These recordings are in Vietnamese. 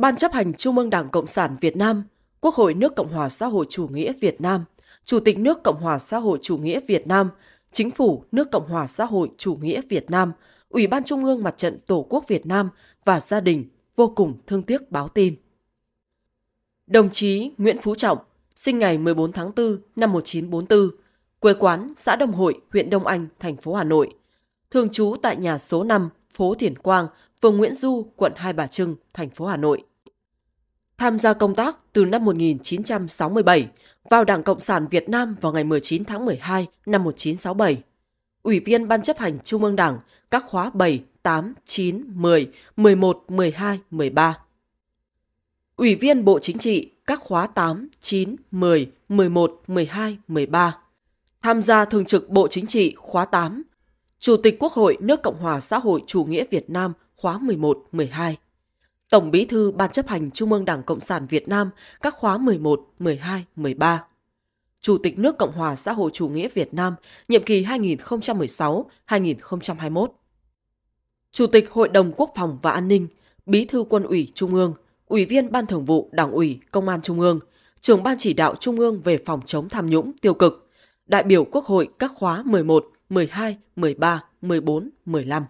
Ban chấp hành Trung ương Đảng Cộng sản Việt Nam, Quốc hội nước Cộng hòa xã hội chủ nghĩa Việt Nam, Chủ tịch nước Cộng hòa xã hội chủ nghĩa Việt Nam, Chính phủ nước Cộng hòa xã hội chủ nghĩa Việt Nam, Ủy ban Trung ương Mặt trận Tổ quốc Việt Nam và gia đình vô cùng thương tiếc báo tin. Đồng chí Nguyễn Phú Trọng, sinh ngày 14 tháng 4 năm 1944, quê quán xã Đông Hội, huyện Đông Anh, thành phố Hà Nội, thường trú tại nhà số 5, phố Thiền Quang, phường Nguyễn Du, quận Hai Bà Trưng, thành phố Hà Nội tham gia công tác từ năm 1967 vào Đảng Cộng sản Việt Nam vào ngày 19 tháng 12 năm 1967. Ủy viên Ban chấp hành Trung ương Đảng các khóa 7, 8, 9, 10, 11, 12, 13. Ủy viên Bộ Chính trị các khóa 8, 9, 10, 11, 12, 13. Tham gia Thường trực Bộ Chính trị khóa 8. Chủ tịch Quốc hội nước Cộng hòa xã hội chủ nghĩa Việt Nam khóa 11, 12. Tổng Bí thư Ban chấp hành Trung ương Đảng Cộng sản Việt Nam các khóa 11, 12, 13. Chủ tịch nước Cộng hòa xã hội chủ nghĩa Việt Nam, nhiệm kỳ 2016-2021. Chủ tịch Hội đồng Quốc phòng và An ninh, Bí thư Quân ủy Trung ương, Ủy viên Ban Thường vụ Đảng ủy Công an Trung ương, Trưởng Ban chỉ đạo Trung ương về phòng chống tham nhũng tiêu cực, đại biểu Quốc hội các khóa 11, 12, 13, 14, 15.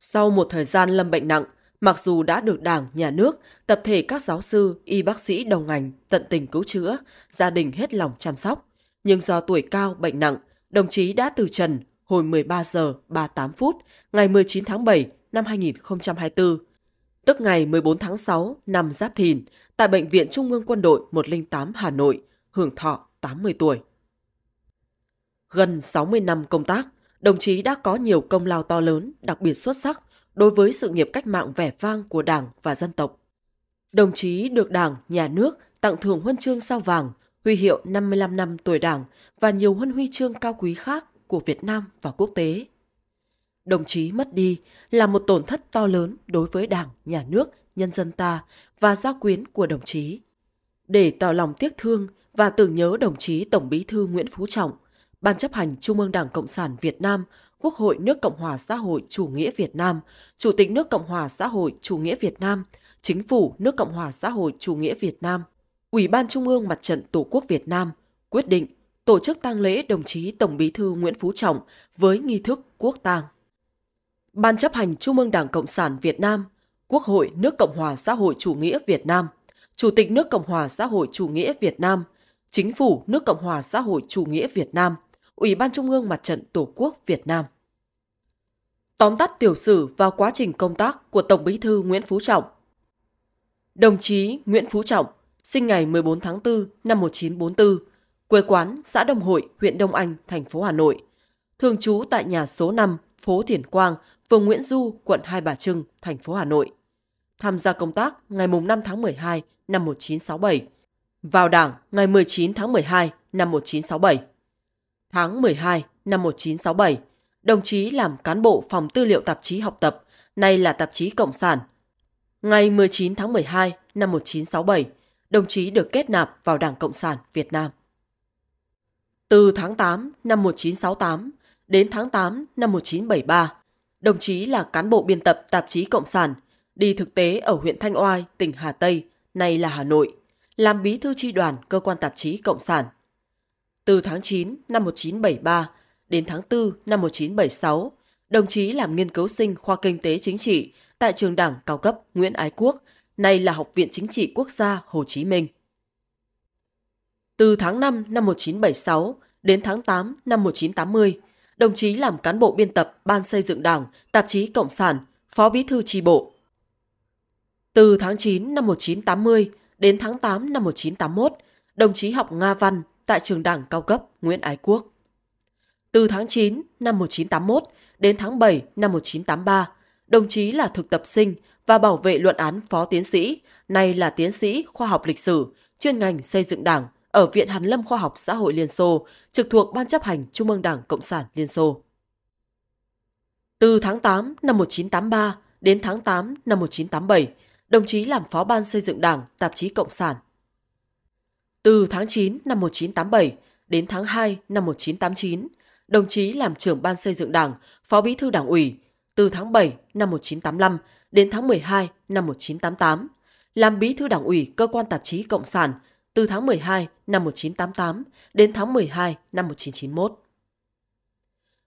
Sau một thời gian lâm bệnh nặng, Mặc dù đã được Đảng, Nhà nước, tập thể các giáo sư, y bác sĩ đồng ngành tận tình cứu chữa, gia đình hết lòng chăm sóc, nhưng do tuổi cao, bệnh nặng, đồng chí đã từ trần hồi 13 giờ 38 phút ngày 19 tháng 7 năm 2024, tức ngày 14 tháng 6 năm Giáp Thìn, tại Bệnh viện Trung ương Quân đội 108 Hà Nội, hưởng thọ 80 tuổi. Gần 60 năm công tác, đồng chí đã có nhiều công lao to lớn, đặc biệt xuất sắc – đối với sự nghiệp cách mạng vẻ vang của Đảng và dân tộc. Đồng chí được Đảng, Nhà nước tặng thưởng huân chương sao vàng, huy hiệu 55 năm tuổi Đảng và nhiều huân huy chương cao quý khác của Việt Nam và quốc tế. Đồng chí mất đi là một tổn thất to lớn đối với Đảng, Nhà nước, nhân dân ta và gia quyến của đồng chí. Để tỏ lòng tiếc thương và tưởng nhớ đồng chí Tổng Bí thư Nguyễn Phú Trọng, Ban chấp hành Trung ương Đảng Cộng sản Việt Nam Quốc hội nước Cộng hòa xã hội chủ nghĩa Việt Nam, Chủ tịch nước Cộng hòa xã hội chủ nghĩa Việt Nam, Chính phủ nước Cộng hòa xã hội chủ nghĩa Việt Nam, Ủy ban Trung ương Mặt trận Tổ quốc Việt Nam quyết định tổ chức tang lễ đồng chí Tổng Bí thư Nguyễn Phú Trọng với nghi thức quốc tang. Ban chấp hành Trung ương Đảng Cộng sản Việt Nam, Quốc hội nước Cộng hòa xã hội chủ nghĩa Việt Nam, Chủ tịch nước Cộng hòa xã hội chủ nghĩa Việt Nam, Chính phủ nước Cộng hòa xã hội chủ nghĩa Việt Nam, Ủy ban Trung ương Mặt trận Tổ quốc Việt Nam tóm tắt tiểu sử và quá trình công tác của Tổng bí thư Nguyễn Phú Trọng. Đồng chí Nguyễn Phú Trọng, sinh ngày 14 tháng 4 năm 1944, quê quán xã Đông Hội, huyện Đông Anh, thành phố Hà Nội, thường trú tại nhà số 5, phố Thiền Quang, phường Nguyễn Du, quận Hai Bà Trưng, thành phố Hà Nội. Tham gia công tác ngày 5 tháng 12 năm 1967, vào Đảng ngày 19 tháng 12 năm 1967. Tháng 12 năm 1967, Đồng chí làm cán bộ phòng tư liệu tạp chí học tập, nay là tạp chí Cộng sản. Ngày 19 tháng 12 năm 1967, đồng chí được kết nạp vào Đảng Cộng sản Việt Nam. Từ tháng 8 năm 1968 đến tháng 8 năm 1973, đồng chí là cán bộ biên tập tạp chí Cộng sản, đi thực tế ở huyện Thanh Oai, tỉnh Hà Tây, nay là Hà Nội, làm bí thư tri đoàn cơ quan tạp chí Cộng sản. Từ tháng 9 năm 1973 Đến tháng 4 năm 1976, đồng chí làm nghiên cứu sinh khoa kinh tế chính trị tại trường đảng cao cấp Nguyễn Ái Quốc, nay là Học viện Chính trị Quốc gia Hồ Chí Minh. Từ tháng 5 năm 1976 đến tháng 8 năm 1980, đồng chí làm cán bộ biên tập Ban xây dựng Đảng, tạp chí Cộng sản, Phó Bí thư tri bộ. Từ tháng 9 năm 1980 đến tháng 8 năm 1981, đồng chí học Nga văn tại trường đảng cao cấp Nguyễn Ái Quốc. Từ tháng 9 năm 1981 đến tháng 7 năm 1983, đồng chí là thực tập sinh và bảo vệ luận án phó tiến sĩ, nay là tiến sĩ khoa học lịch sử, chuyên ngành xây dựng đảng ở Viện Hàn Lâm Khoa học Xã hội Liên Xô, trực thuộc Ban chấp hành Trung ương Đảng Cộng sản Liên Xô. Từ tháng 8 năm 1983 đến tháng 8 năm 1987, đồng chí làm phó ban xây dựng đảng tạp chí Cộng sản. Từ tháng 9 năm 1987 đến tháng 2 năm 1989, đồng chí làm trưởng ban xây dựng đảng, phó bí thư đảng ủy từ tháng 7 năm 1985 đến tháng 12 năm 1988, làm bí thư đảng ủy cơ quan tạp chí Cộng sản từ tháng 12 năm 1988 đến tháng 12 năm 1991.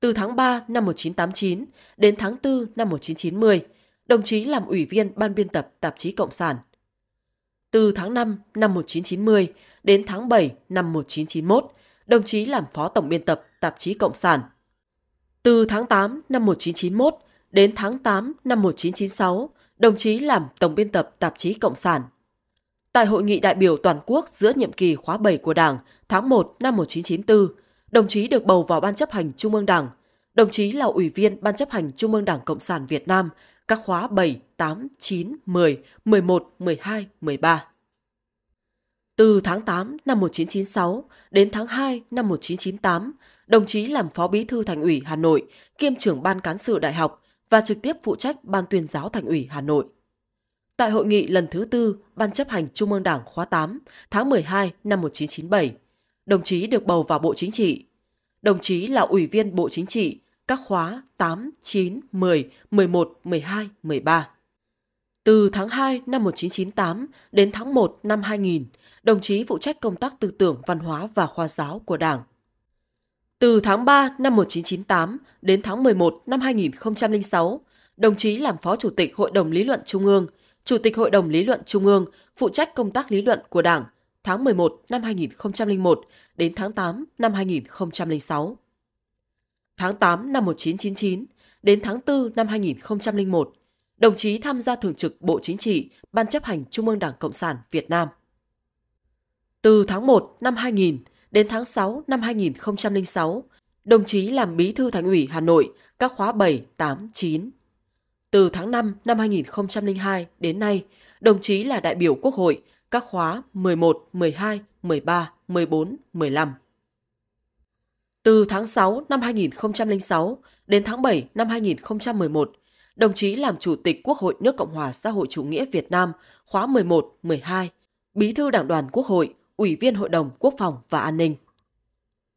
Từ tháng 3 năm 1989 đến tháng 4 năm 1990, đồng chí làm ủy viên ban biên tập tạp chí Cộng sản. Từ tháng 5 năm 1990 đến tháng 7 năm 1991, đồng chí làm phó tổng biên tập tạp chí Cộng sản. Từ tháng 8 năm 1991 đến tháng 8 năm 1996, đồng chí làm tổng biên tập tạp chí Cộng sản. Tại hội nghị đại biểu toàn quốc giữa nhiệm kỳ khóa 7 của Đảng tháng 1 năm 1994, đồng chí được bầu vào Ban chấp hành Trung ương Đảng. Đồng chí là Ủy viên Ban chấp hành Trung ương Đảng Cộng sản Việt Nam các khóa 7, 8, 9, 10, 11, 12, 13. Từ tháng 8 năm 1996 đến tháng 2 năm 1998, đồng chí làm Phó Bí thư Thành ủy Hà Nội, kiêm trưởng Ban Cán sự Đại học và trực tiếp phụ trách Ban tuyên giáo Thành ủy Hà Nội. Tại hội nghị lần thứ tư Ban chấp hành Trung ương Đảng khóa 8 tháng 12 năm 1997, đồng chí được bầu vào Bộ Chính trị. Đồng chí là Ủy viên Bộ Chính trị các khóa 8, 9, 10, 11, 12, 13. Từ tháng 2 năm 1998 đến tháng 1 năm 2000, đồng chí phụ trách công tác tư tưởng, văn hóa và khoa giáo của Đảng. Từ tháng 3 năm 1998 đến tháng 11 năm 2006, đồng chí làm Phó Chủ tịch Hội đồng Lý luận Trung ương, Chủ tịch Hội đồng Lý luận Trung ương, phụ trách công tác lý luận của Đảng tháng 11 năm 2001 đến tháng 8 năm 2006. Tháng 8 năm 1999 đến tháng 4 năm 2001, đồng chí tham gia thường trực Bộ Chính trị, Ban chấp hành Trung ương Đảng Cộng sản Việt Nam. Từ tháng 1 năm 2000 đến tháng 6 năm 2006, đồng chí làm bí thư thành ủy Hà Nội các khóa 7, 8, 9. Từ tháng 5 năm 2002 đến nay, đồng chí là đại biểu Quốc hội các khóa 11, 12, 13, 14, 15. Từ tháng 6 năm 2006 đến tháng 7 năm 2011, đồng chí làm Chủ tịch Quốc hội nước Cộng hòa xã hội chủ nghĩa Việt Nam khóa 11, 12, Bí thư Đảng đoàn Quốc hội Ủy viên Hội đồng Quốc phòng và An ninh.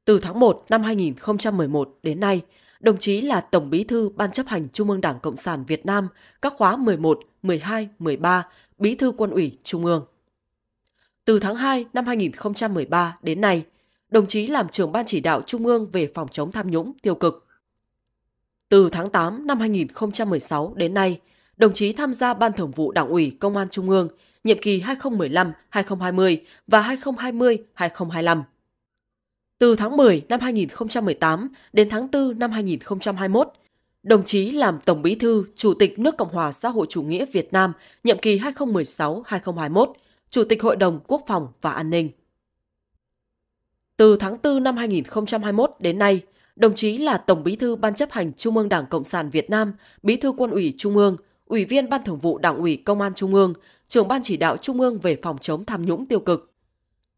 Từ tháng 1 năm 2011 đến nay, đồng chí là Tổng Bí thư Ban chấp hành Trung ương Đảng Cộng sản Việt Nam các khóa 11, 12, 13, Bí thư Quân ủy Trung ương. Từ tháng 2 năm 2013 đến nay, đồng chí làm trưởng Ban chỉ đạo Trung ương về phòng chống tham nhũng tiêu cực. Từ tháng 8 năm 2016 đến nay, đồng chí tham gia Ban Thường vụ Đảng ủy Công an Trung ương, nhiệm kỳ 2015-2020 và 2020-2025. Từ tháng 10 năm 2018 đến tháng 4 năm 2021, đồng chí làm Tổng Bí thư Chủ tịch nước Cộng hòa xã hội chủ nghĩa Việt Nam nhiệm kỳ 2016-2021, Chủ tịch Hội đồng Quốc phòng và An ninh. Từ tháng 4 năm 2021 đến nay, đồng chí là Tổng Bí thư Ban chấp hành Trung ương Đảng Cộng sản Việt Nam, Bí thư Quân ủy Trung ương, Ủy viên Ban Thường vụ Đảng ủy Công an Trung ương, trưởng ban chỉ đạo Trung ương về phòng chống tham nhũng tiêu cực.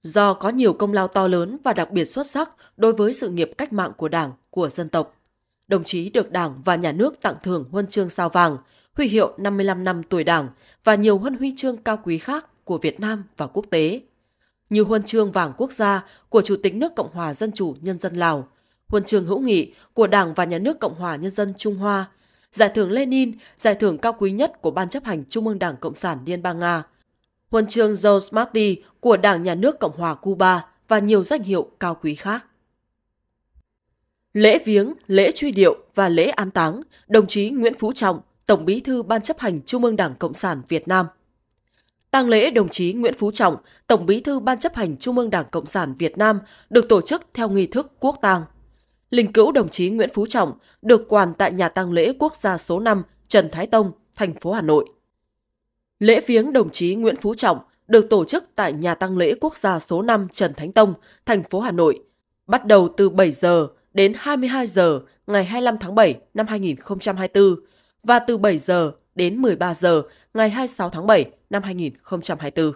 Do có nhiều công lao to lớn và đặc biệt xuất sắc đối với sự nghiệp cách mạng của Đảng, của dân tộc, đồng chí được Đảng và Nhà nước tặng thưởng huân chương sao vàng, huy hiệu 55 năm tuổi Đảng và nhiều huân huy chương cao quý khác của Việt Nam và quốc tế, như huân chương vàng quốc gia của Chủ tịch nước Cộng hòa Dân chủ Nhân dân Lào, huân chương hữu nghị của Đảng và Nhà nước Cộng hòa Nhân dân Trung Hoa – giải thưởng Lenin, giải thưởng cao quý nhất của Ban chấp hành Trung ương Đảng Cộng sản Liên bang Nga, huân chương George Marti của Đảng Nhà nước Cộng hòa Cuba và nhiều danh hiệu cao quý khác. Lễ viếng, lễ truy điệu và lễ an táng, đồng chí Nguyễn Phú Trọng, Tổng Bí thư Ban chấp hành Trung ương Đảng Cộng sản Việt Nam. Tang lễ đồng chí Nguyễn Phú Trọng, Tổng Bí thư Ban chấp hành Trung ương Đảng Cộng sản Việt Nam được tổ chức theo nghi thức quốc tang linh cữu đồng chí Nguyễn Phú Trọng được quản tại nhà tang lễ quốc gia số 5 Trần Thái Tông, thành phố Hà Nội. Lễ viếng đồng chí Nguyễn Phú Trọng được tổ chức tại nhà tang lễ quốc gia số 5 Trần Thánh Tông, thành phố Hà Nội, bắt đầu từ 7 giờ đến 22 giờ ngày 25 tháng 7 năm 2024 và từ 7 giờ đến 13 giờ ngày 26 tháng 7 năm 2024.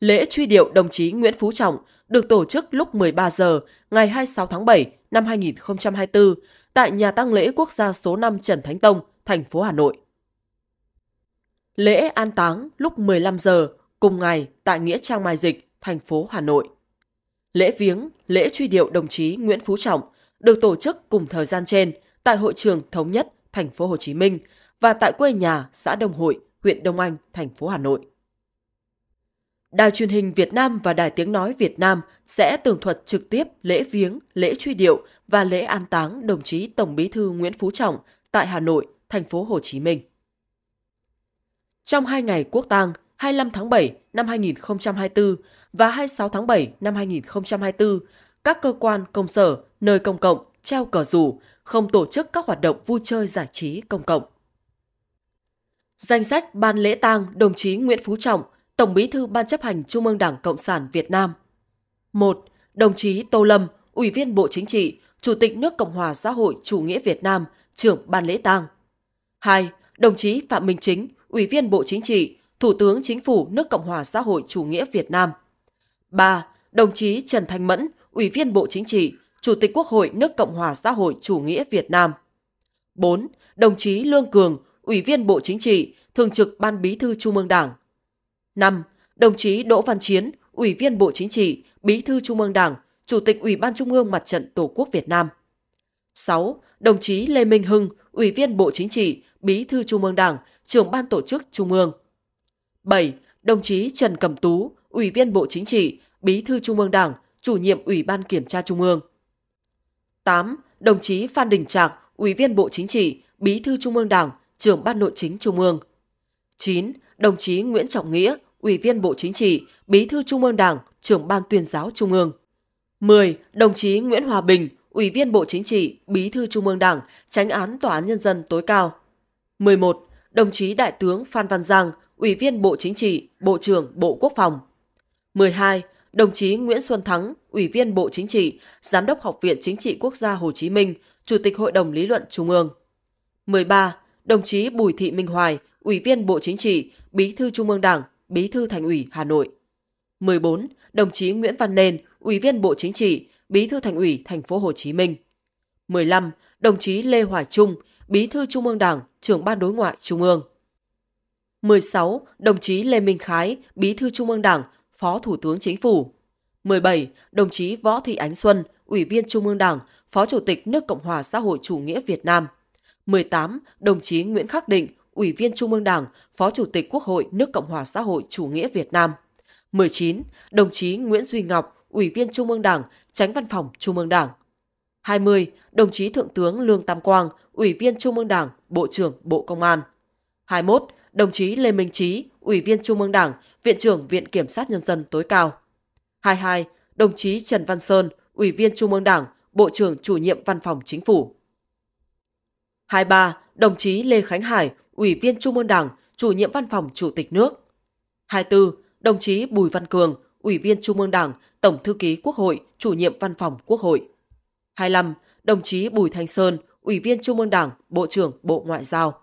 Lễ truy điệu đồng chí Nguyễn Phú Trọng được tổ chức lúc 13 giờ ngày 26 tháng 7 năm 2024 tại nhà tang lễ quốc gia số 5 Trần Thánh Tông, thành phố Hà Nội. Lễ an táng lúc 15 giờ cùng ngày tại Nghĩa Trang Mai Dịch, thành phố Hà Nội. Lễ viếng, lễ truy điệu đồng chí Nguyễn Phú Trọng được tổ chức cùng thời gian trên tại hội trường Thống nhất, thành phố Hồ Chí Minh và tại quê nhà xã Đông Hội, huyện Đông Anh, thành phố Hà Nội. Đài truyền hình Việt Nam và Đài tiếng nói Việt Nam sẽ tường thuật trực tiếp lễ viếng, lễ truy điệu và lễ an táng đồng chí Tổng Bí thư Nguyễn Phú Trọng tại Hà Nội, thành phố Hồ Chí Minh. Trong hai ngày quốc tang 25 tháng 7 năm 2024 và 26 tháng 7 năm 2024, các cơ quan, công sở, nơi công cộng treo cờ rủ, không tổ chức các hoạt động vui chơi giải trí công cộng. Danh sách ban lễ tang đồng chí Nguyễn Phú Trọng – Tổng bí thư Ban chấp hành Trung ương Đảng Cộng sản Việt Nam. 1. Đồng chí Tô Lâm, Ủy viên Bộ Chính trị, Chủ tịch nước Cộng hòa xã hội chủ nghĩa Việt Nam, trưởng Ban lễ tang. 2. Đồng chí Phạm Minh Chính, Ủy viên Bộ Chính trị, Thủ tướng Chính phủ nước Cộng hòa xã hội chủ nghĩa Việt Nam. 3. Đồng chí Trần Thanh Mẫn, Ủy viên Bộ Chính trị, Chủ tịch Quốc hội nước Cộng hòa xã hội chủ nghĩa Việt Nam. 4. Đồng chí Lương Cường, Ủy viên Bộ Chính trị, Thường trực Ban Bí thư Trung ương Đảng, 5. Đồng chí Đỗ Văn Chiến, Ủy viên Bộ Chính trị, Bí thư Trung ương Đảng, Chủ tịch Ủy ban Trung ương Mặt trận Tổ quốc Việt Nam. 6. Đồng chí Lê Minh Hưng, Ủy viên Bộ Chính trị, Bí thư Trung ương Đảng, trưởng Ban Tổ chức Trung ương. 7. Đồng chí Trần Cẩm Tú, Ủy viên Bộ Chính trị, Bí thư Trung ương Đảng, chủ nhiệm Ủy ban Kiểm tra Trung ương. 8. Đồng chí Phan Đình Trạc, Ủy viên Bộ Chính trị, Bí thư Trung ương Đảng, trưởng Ban Nội chính Trung ương. 9. Đồng chí Nguyễn Trọng Nghĩa, Ủy viên Bộ Chính trị, Bí thư Trung ương Đảng, trưởng Ban tuyên giáo Trung ương. 10. Đồng chí Nguyễn Hòa Bình, Ủy viên Bộ Chính trị, Bí thư Trung ương Đảng, tránh án Tòa án Nhân dân tối cao. 11. Đồng chí Đại tướng Phan Văn Giang, Ủy viên Bộ Chính trị, Bộ trưởng Bộ Quốc phòng. 12. Đồng chí Nguyễn Xuân Thắng, Ủy viên Bộ Chính trị, Giám đốc Học viện Chính trị Quốc gia Hồ Chí Minh, Chủ tịch Hội đồng Lý luận Trung ương. 13. Đồng chí Bùi Thị Minh Hoài, Ủy viên Bộ Chính trị, Bí thư Trung ương Đảng, Bí thư Thành ủy Hà Nội. 14. Đồng chí Nguyễn Văn Nên, Ủy viên Bộ Chính trị, Bí thư Thành ủy Thành phố Hồ Chí Minh. 15. Đồng chí Lê Hoài Trung, Bí thư Trung ương Đảng, trưởng Ban Đối ngoại Trung ương. 16. Đồng chí Lê Minh Khái, Bí thư Trung ương Đảng, Phó Thủ tướng Chính phủ. 17. Đồng chí Võ Thị Ánh Xuân, Ủy viên Trung ương Đảng, Phó Chủ tịch nước Cộng hòa xã hội chủ nghĩa Việt Nam. 18. Đồng chí Nguyễn Khắc Định, Ủy viên Trung ương Đảng, Phó Chủ tịch Quốc hội nước Cộng hòa xã hội chủ nghĩa Việt Nam. 19. Đồng chí Nguyễn Duy Ngọc, Ủy viên Trung ương Đảng, Tránh Văn phòng Trung ương Đảng. 20. Đồng chí Thượng tướng Lương Tam Quang, Ủy viên Trung ương Đảng, Bộ trưởng Bộ Công an. 21. Đồng chí Lê Minh Trí, Ủy viên Trung ương Đảng, Viện trưởng Viện Kiểm sát Nhân dân tối cao. 22. Đồng chí Trần Văn Sơn, Ủy viên Trung ương Đảng, Bộ trưởng Chủ nhiệm Văn phòng Chính phủ. 23. Đồng chí Lê Khánh Hải, Ủy viên Trung ương Đảng, chủ nhiệm văn phòng Chủ tịch nước. 24. Đồng chí Bùi Văn Cường, Ủy viên Trung ương Đảng, Tổng thư ký Quốc hội, chủ nhiệm văn phòng Quốc hội. 25. Đồng chí Bùi Thanh Sơn, Ủy viên Trung ương Đảng, Bộ trưởng Bộ Ngoại giao.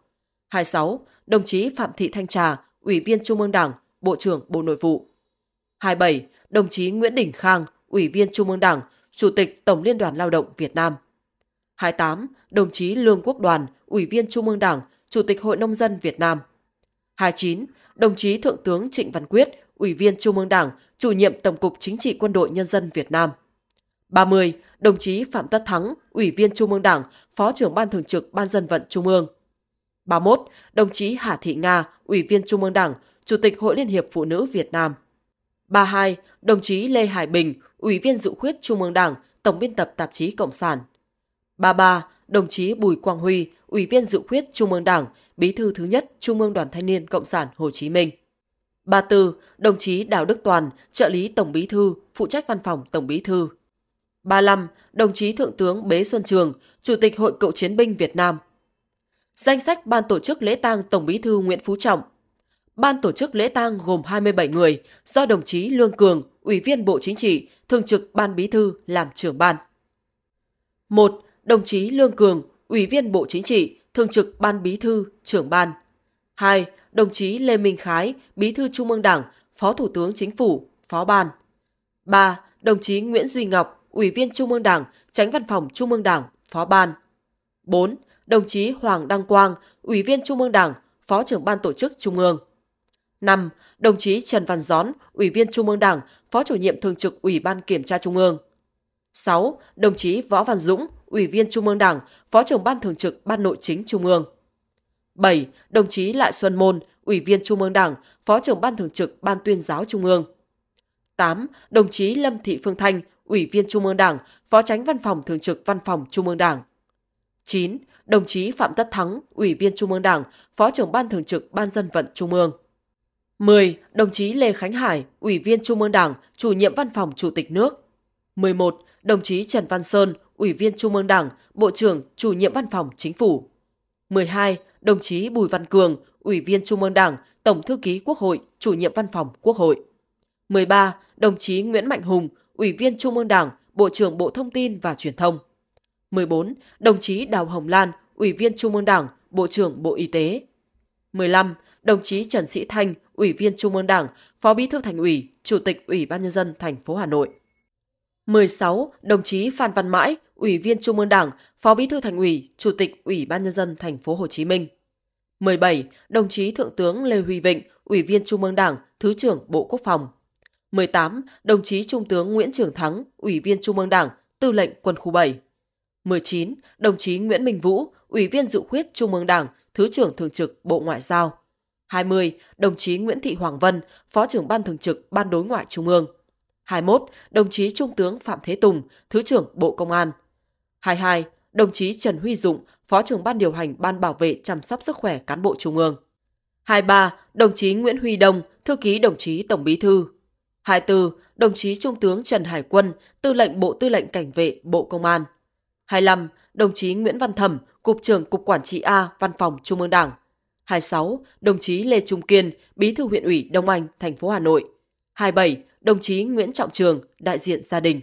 26. Đồng chí Phạm Thị Thanh Trà, Ủy viên Trung ương Đảng, Bộ trưởng Bộ Nội vụ. 27. Đồng chí Nguyễn Đình Khang, Ủy viên Trung ương Đảng, Chủ tịch Tổng Liên đoàn Lao động Việt Nam. 28. Đồng chí Lương Quốc Đoàn, Ủy viên Trung ương Đảng, Chủ tịch Hội Nông dân Việt Nam. 29. Đồng chí Thượng tướng Trịnh Văn Quyết, Ủy viên Trung ương Đảng, chủ nhiệm Tổng cục Chính trị Quân đội Nhân dân Việt Nam. 30. Đồng chí Phạm Tất Thắng, Ủy viên Trung ương Đảng, Phó trưởng Ban Thường trực Ban Dân vận Trung ương. 31. Đồng chí Hà Thị Nga, Ủy viên Trung ương Đảng, Chủ tịch Hội Liên hiệp Phụ nữ Việt Nam. 32. Đồng chí Lê Hải Bình, Ủy viên Dự khuyết Trung ương Đảng, Tổng biên tập tạp chí Cộng sản. 33 đồng chí Bùi Quang Huy, Ủy viên Dự khuyết Trung ương Đảng, Bí thư thứ nhất Trung ương Đoàn Thanh niên Cộng sản Hồ Chí Minh. 34. Đồng chí Đào Đức Toàn, trợ lý Tổng Bí thư, phụ trách văn phòng Tổng Bí thư. 35. Đồng chí Thượng tướng Bế Xuân Trường, Chủ tịch Hội Cựu chiến binh Việt Nam. Danh sách ban tổ chức lễ tang Tổng Bí thư Nguyễn Phú Trọng. Ban tổ chức lễ tang gồm 27 người do đồng chí Lương Cường, Ủy viên Bộ Chính trị, Thường trực Ban Bí thư làm trưởng ban. 1 đồng chí Lương Cường, Ủy viên Bộ Chính trị, Thường trực Ban Bí thư, trưởng ban. 2. Đồng chí Lê Minh Khái, Bí thư Trung ương Đảng, Phó Thủ tướng Chính phủ, Phó ban. 3. Đồng chí Nguyễn Duy Ngọc, Ủy viên Trung ương Đảng, Tránh Văn phòng Trung ương Đảng, Phó ban. 4. Đồng chí Hoàng Đăng Quang, Ủy viên Trung ương Đảng, Phó trưởng ban tổ chức Trung ương. 5. Đồng chí Trần Văn Gión, Ủy viên Trung ương Đảng, Phó chủ nhiệm thường trực Ủy ban Kiểm tra Trung ương. 6. Đồng chí Võ Văn Dũng, Ủy viên Trung ương Đảng, Phó trưởng Ban Thường trực Ban Nội chính Trung ương. 7. Đồng chí Lại Xuân Môn, Ủy viên Trung ương Đảng, Phó trưởng Ban Thường trực Ban Tuyên giáo Trung ương. 8. Đồng chí Lâm Thị Phương Thanh, Ủy viên Trung ương Đảng, Phó tránh Văn phòng Thường trực Văn phòng Trung ương Đảng. 9. Đồng chí Phạm Tất Thắng, Ủy viên Trung ương Đảng, Phó trưởng Ban Thường trực Ban Dân vận Trung ương. 10. Đồng chí Lê Khánh Hải, Ủy viên Trung ương Đảng, Chủ nhiệm Văn phòng Chủ tịch nước. 11. Đồng chí Trần Văn Sơn, Ủy viên Trung ương Đảng, Bộ trưởng, Chủ nhiệm Văn phòng Chính phủ. 12. Đồng chí Bùi Văn Cường, Ủy viên Trung ương Đảng, Tổng thư ký Quốc hội, Chủ nhiệm Văn phòng Quốc hội. 13. Đồng chí Nguyễn Mạnh Hùng, Ủy viên Trung ương Đảng, Bộ trưởng Bộ Thông tin và Truyền thông. 14. Đồng chí Đào Hồng Lan, Ủy viên Trung ương Đảng, Bộ trưởng Bộ Y tế. 15. Đồng chí Trần Sĩ Thanh, Ủy viên Trung ương Đảng, Phó Bí thư Thành ủy, Chủ tịch Ủy ban nhân dân thành phố Hà Nội. 16. Đồng chí Phan Văn Mãi, Ủy viên Trung ương Đảng, Phó Bí thư Thành ủy, Chủ tịch Ủy ban nhân dân thành phố Hồ Chí Minh. 17. Đồng chí Thượng tướng Lê Huy Vịnh, Ủy viên Trung ương Đảng, Thứ trưởng Bộ Quốc phòng. 18. Đồng chí Trung tướng Nguyễn Trường Thắng, Ủy viên Trung ương Đảng, Tư lệnh Quân khu 7. 19. Đồng chí Nguyễn Minh Vũ, Ủy viên Dự khuyết Trung ương Đảng, Thứ trưởng Thường trực Bộ Ngoại giao. 20. Đồng chí Nguyễn Thị Hoàng Vân, Phó trưởng Ban Thường trực Ban Đối ngoại Trung ương. 21. Đồng chí Trung tướng Phạm Thế Tùng, Thứ trưởng Bộ Công an. 22. Đồng chí Trần Huy Dụng, Phó trưởng Ban điều hành Ban bảo vệ chăm sóc sức khỏe cán bộ Trung ương. 23. Đồng chí Nguyễn Huy Đông, Thư ký đồng chí Tổng Bí Thư. 24. Đồng chí Trung tướng Trần Hải Quân, Tư lệnh Bộ Tư lệnh Cảnh vệ Bộ Công an. 25. Đồng chí Nguyễn Văn Thẩm, Cục trưởng Cục Quản trị A, Văn phòng Trung ương Đảng. 26. Đồng chí Lê Trung Kiên, Bí thư huyện ủy Đông Anh, thành phố Hà Nội. 27. Đồng chí Nguyễn Trọng Trường, đại diện gia đình.